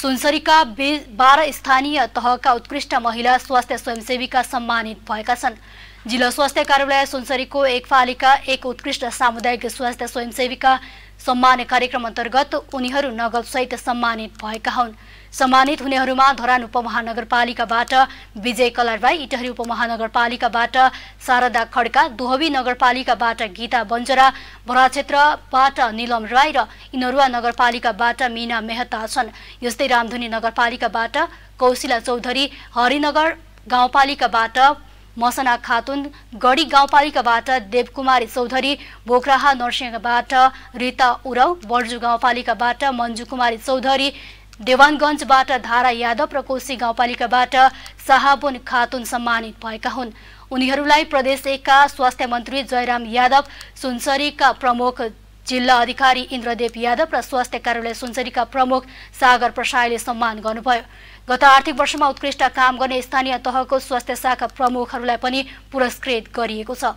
सुनसरीका बाह्र स्थानीय तहका उत्कृष्ट महिला स्वास्थ्य स्वयंसेविका सम्मानित भएका छन् जिल्ला स्वास्थ्य कार्यालय सुनसरीको एक पालिका एक उत्कृष्ट सामुदायिक स्वास्थ्य स्वयंसेविका सम्मान कार्यक्रम अन्तर्गत उनीहरू नगदसहित सम्मानित भएका हुन् सम्मानित हुनेहरूमा धरान उपमहानगरपालिकाबाट विजय कलर राई इटहरी उपमहानगरपालिकाबाट शारदा खड्का दोहवी नगरपालिकाबाट गीता बन्जरा भरा क्षेत्रबाट निलम राई र इनरुवा नगरपालिकाबाट मिना मेहता छन् यस्तै रामधुनी नगरपालिकाबाट कौशिला चौधरी हरिनगर गाउँपालिकाबाट मसना खातुन गढी गाउँपालिकाबाट देवकुमारी चौधरी बोक्राहा नरसिंहबाट रिता उराउ बर्जु गाउँपालिकाबाट मन्जु कुमारी चौधरी देवानगञ्जबाट धारा यादव र कोशी गाउँपालिकाबाट साहाबुन खातुन सम्मानित भएका हुन् उनीहरूलाई प्रदेश एकका स्वास्थ्य मन्त्री जयराम यादव सुनसरीका प्रमुख जिल्ला अधिकारी इन्द्रदेव यादव र स्वास्थ्य कार्यालय सुनसरीका प्रमुख सागर प्रसाईले सम्मान गर्नुभयो गत आर्थिक वर्षमा उत्कृष्ट काम गर्ने स्थानीय तहको स्वास्थ्य शाखा प्रमुखहरूलाई पनि पुरस्कृत गरिएको छ